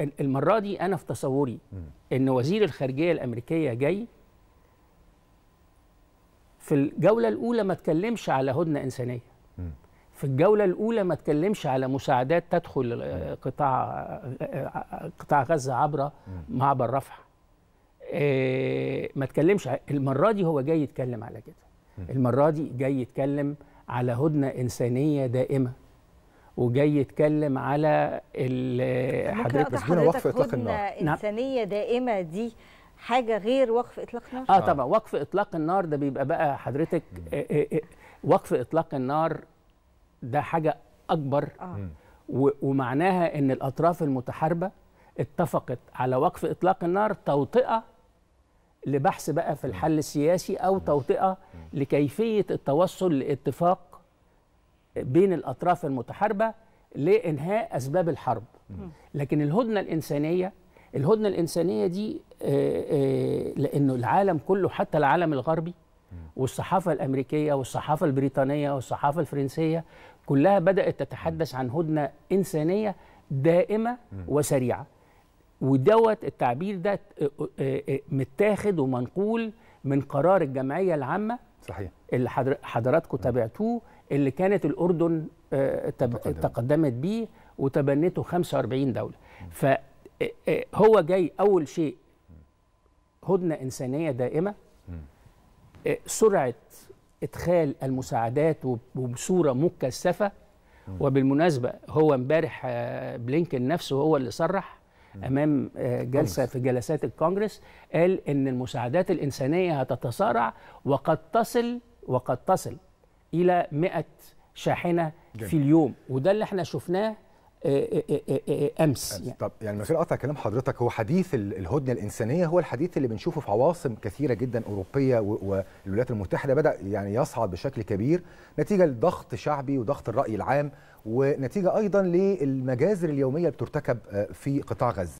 المره دي انا في تصوري ان وزير الخارجيه الامريكيه جاي في الجوله الاولى ما تكلمش على هدنه انسانيه في الجوله الاولى ما تكلمش على مساعدات تدخل آه، قطاع آه، آه، قطاع غزه عبر معبر رفح ما تكلمش المره دي هو جاي يتكلم على كده المره دي جاي يتكلم على هدنه انسانيه دائمه وجاي يتكلم على حضرتك بس دون وقف اطلاق النار نعم. انسانيه دائمه دي حاجه غير وقف اطلاق النار اه طبعا وقف اطلاق النار ده بيبقى بقى حضرتك آه، آه، آه، وقف اطلاق النار ده حاجه اكبر آه. ومعناها ان الاطراف المتحاربه اتفقت على وقف اطلاق النار توطئه لبحث بقى في الحل السياسي او توطئه لكيفيه التوصل لاتفاق بين الأطراف المتحاربة لإنهاء أسباب الحرب لكن الهدنة الإنسانية الهدنة الإنسانية دي آه، آه، لأنه العالم كله حتى العالم الغربي والصحافة الأمريكية والصحافة البريطانية والصحافة الفرنسية كلها بدأت تتحدث عن هدنة إنسانية دائمة وسريعة ودوت التعبير ده آه، متاخد ومنقول من قرار الجمعية العامة صحيح اللي حضر حضراتكم تابعتوه اللي كانت الاردن آه، تب... تقدمت بيه وتبنته 45 دوله فهو آه، آه، جاي اول شيء هدنه انسانيه دائمه سرعه ادخال المساعدات وبصوره مكثفه وبالمناسبه هو امبارح بلينكن نفسه هو اللي صرح امام آه، جلسه في جلسات الكونجرس قال ان المساعدات الانسانيه هتتسارع وقد تصل وقد تصل الى 100 شاحنه جميل. في اليوم وده اللي احنا شفناه آه، آه، آه، امس يعني. طب يعني من غير قطع كلام حضرتك هو حديث الهدنه الانسانيه هو الحديث اللي بنشوفه في عواصم كثيره جدا اوروبيه والولايات المتحده بدا يعني يصعد بشكل كبير نتيجه لضغط شعبي وضغط الراي العام ونتيجه ايضا للمجازر اليوميه اللي بترتكب في قطاع غزه